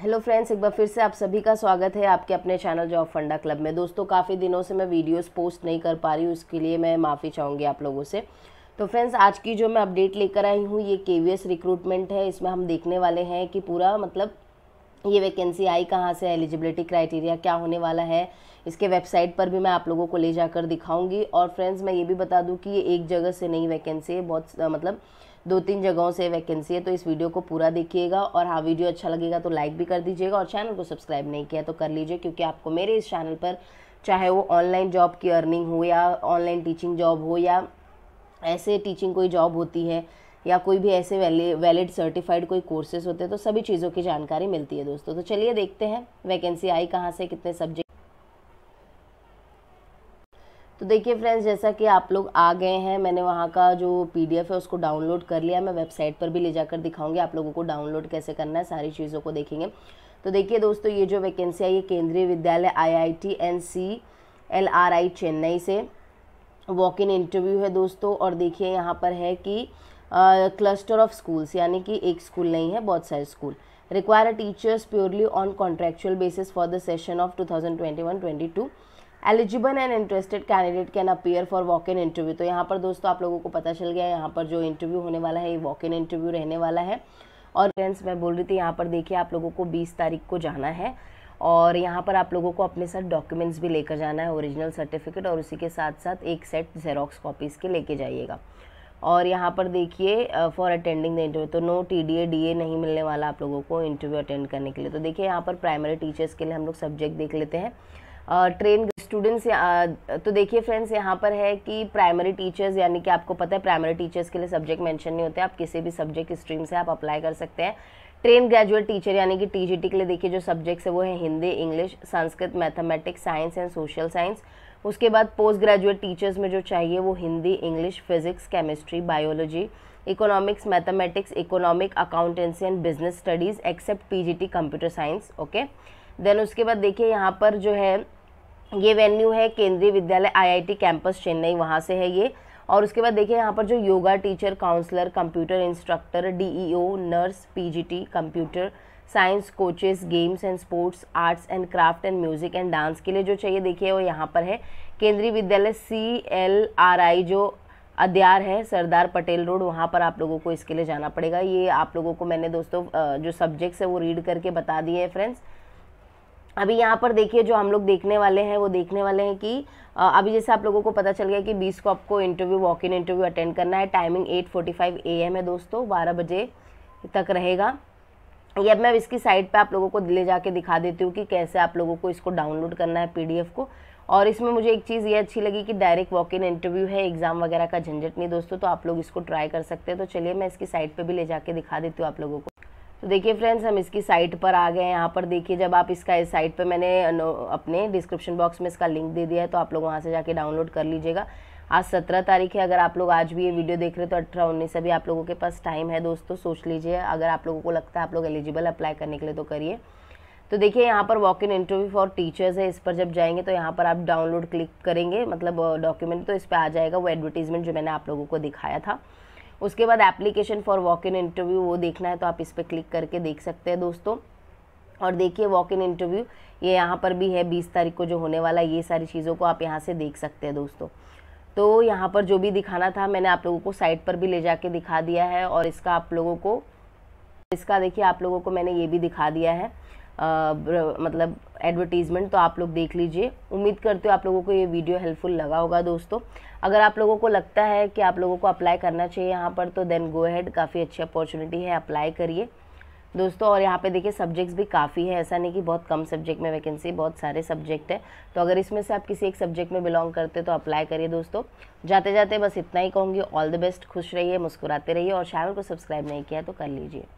hello friends एक बार फिर से आप सभी का स्वागत है आपके अपने चैनल जॉब फंडा क्लब में दोस्तों काफ़ी दिनों से मैं वीडियोस पोस्ट नहीं कर पा रही हूँ उसके लिए मैं माफ़ी चाहूँगी आप लोगों से तो फ्रेंड्स आज की जो मैं अपडेट लेकर आई हूँ ये के रिक्रूटमेंट है इसमें हम देखने वाले हैं कि पूरा मतलब ये वैकेंसी आई कहाँ से एलिजिबिलिटी क्राइटेरिया क्या होने वाला है इसके वेबसाइट पर भी मैं आप लोगों को ले जाकर दिखाऊंगी और फ्रेंड्स मैं ये भी बता दूं कि ये एक जगह से नहीं वैकेंसी है बहुत मतलब दो तीन जगहों से वैकेंसी है तो इस वीडियो को पूरा देखिएगा और हाँ वीडियो अच्छा लगेगा तो लाइक भी कर दीजिएगा और चैनल को सब्सक्राइब नहीं किया तो कर लीजिए क्योंकि आपको मेरे इस चैनल पर चाहे वो ऑनलाइन जॉब की अर्निंग हो या ऑनलाइन टीचिंग जॉब हो या ऐसे टीचिंग कोई जॉब होती है या कोई भी ऐसे वैलिड सर्टिफाइड कोई कोर्सेज होते हैं तो सभी चीज़ों की जानकारी मिलती है दोस्तों तो चलिए देखते हैं वैकेंसी आई कहाँ से कितने सब्जेक्ट तो देखिए फ्रेंड्स जैसा कि आप लोग आ गए हैं मैंने वहाँ का जो पीडीएफ है उसको डाउनलोड कर लिया मैं वेबसाइट पर भी ले जाकर दिखाऊंगी आप लोगों को डाउनलोड कैसे करना है सारी चीज़ों को देखेंगे तो देखिए दोस्तों ये जो वैकेंसी है ये Kendriya Vidyalaya IIT and C L R I Chennai से वॉक इन इंटरव्यू है दोस्तों और देखिए यहाँ पर है कि क्लस्टर ऑफ स्कूल्स यानी कि एक स्कूल नहीं है बहुत सारे school require teachers purely on contractual basis for the session of two thousand eligible and interested candidate can appear for walk in interview तो यहाँ पर दोस्तों आप लोगों को पता चल गया यहाँ पर जो इंटरव्यू होने वाला है ये वॉक इन इंटरव्यू रहने वाला है और फ्रेंड्स मैं बोल रही थी यहाँ पर देखिए आप लोगों को बीस तारीख को जाना है और यहाँ पर आप लोगों को अपने साथ डॉक्यूमेंट्स भी लेकर जाना है ओरिजिनल सर्टिफिकेट और उसी के साथ साथ एक सेट जेरोक्स कॉपीज़ के लेके जाइएगा और यहाँ पर देखिए फॉर अटेंडिंग द इंटरव्यू तो no T D A D A नहीं मिलने वाला आप लोगों को इंटरव्यू अटेंड करने के लिए तो देखिए यहाँ पर प्राइमरी टीचर्स के लिए हम लोग सब्जेक्ट देख लेते हैं ट्रेन स्टूडेंट्स तो देखिए फ्रेंड्स यहाँ पर है कि प्राइमरी टीचर्स यानी कि आपको पता है प्राइमरी टीचर्स के लिए सब्जेक्ट मेंशन नहीं होते आप किसी भी सब्जेक्ट स्ट्रीम से आप अप्लाई कर सकते हैं ट्रेन ग्रेजुएट टीचर यानी कि टीजीटी के लिए देखिए जो सब्जेक्ट्स है वो है Hindi English Sanskrit mathematics science and social science उसके बाद पोस्ट ग्रेजुएट टीचर्स में जो चाहिए वो Hindi English physics chemistry biology economics mathematics economic accountancy and business studies except PGT computer science okay then उसके बाद देखिए यहाँ पर जो है ये वेन्यू है केंद्रीय विद्यालय आईआईटी कैंपस चेन्नई वहाँ से है ये और उसके बाद देखिए यहाँ पर जो yoga teacher counsellor computer instructor DEO nurse PGT computer science coaches games and sports arts and craft and music and dance के लिए जो चाहिए देखिए वो यहाँ पर है केंद्रीय विद्यालय सी एल आर आई जो अध्यार है सरदार पटेल रोड वहाँ पर आप लोगों को इसके लिए जाना पड़ेगा ये आप लोगों को मैंने दोस्तों जो सब्जेक्ट्स है वो रीड करके बता दिए हैं फ्रेंड्स अभी यहाँ पर देखिए जो हम लोग देखने वाले हैं वो देखने वाले हैं कि अभी जैसे आप लोगों को पता चल गया कि बीस को आपको interview walk in interview attend करना है timing eight forty five A M है दोस्तों बारह बजे तक रहेगा ये अब मैं इसकी साइट पे आप लोगों को ले जाके दिखा देती हूँ कि कैसे आप लोगों को इसको डाउनलोड करना है पीडीएफ को और इसमें मुझे एक चीज़ ये अच्छी लगी कि डायरेक्ट वॉक इन इंटरव्यू है एग्ज़ाम वगैरह का झंझट नहीं दोस्तों तो आप लोग इसको ट्राई कर सकते हैं तो चलिए मैं इसकी साइट पर भी ले जाके दिखा देती हूँ आप लोगों को तो देखिए फ्रेंड्स हम इसकी साइट पर आ गए हैं यहाँ पर देखिए जब आप इसका इस साइट पर मैंने अपने डिस्क्रिप्शन बॉक्स में इसका लिंक दे दिया है तो आप लोग वहाँ से जाके डाउनलोड कर लीजिएगा आज सत्रह तारीख है अगर आप लोग आज भी ये वीडियो देख रहे हो तो अठारह उन्नीस अभी आप लोगों के पास टाइम है दोस्तों सोच लीजिए अगर आप लोगों को लगता है आप लोग एलिजिबल अप्लाई करने के लिए तो करिए तो देखिए यहाँ पर walk in interview for teachers है इस पर जब जाएंगे तो यहाँ पर आप डाउनलोड क्लिक करेंगे मतलब डॉक्यूमेंट तो इस पर आ जाएगा वो एडवर्टीजमेंट जो मैंने आप लोगों को दिखाया था उसके बाद application for walk in interview वो देखना है तो आप इस पर क्लिक करके देख सकते हैं दोस्तों और देखिए वॉक इन इंटरव्यू ये यहाँ पर भी है बीस तारीख को जो होने वाला ये सारी चीज़ों को आप यहाँ से देख सकते हैं दोस्तों तो यहाँ पर जो भी दिखाना था मैंने आप लोगों को साइट पर भी ले जाके दिखा दिया है और इसका आप लोगों को इसका देखिए आप लोगों को मैंने ये भी दिखा दिया है आ, मतलब एडवर्टीज़मेंट तो आप लोग देख लीजिए उम्मीद करते हो आप लोगों को ये वीडियो हेल्पफुल लगा होगा दोस्तों अगर आप लोगों को लगता है कि आप लोगों को अप्लाई करना चाहिए यहाँ पर तो देन गो हैड काफ़ी अच्छी अपॉर्चुनिटी है अप्लाई करिए दोस्तों और यहाँ पे देखिए सब्जेक्ट्स भी काफ़ी है ऐसा नहीं कि बहुत कम सब्जेक्ट में वैकेंसी बहुत सारे सब्जेक्ट है तो अगर इसमें से आप किसी एक सब्जेक्ट में बिलोंग करते तो अप्लाई करिए दोस्तों जाते जाते बस इतना ही कहूँगी ऑल द बेस्ट खुश रहिए मुस्कुराते रहिए और चैनल को सब्सक्राइब नहीं किया तो कर लीजिए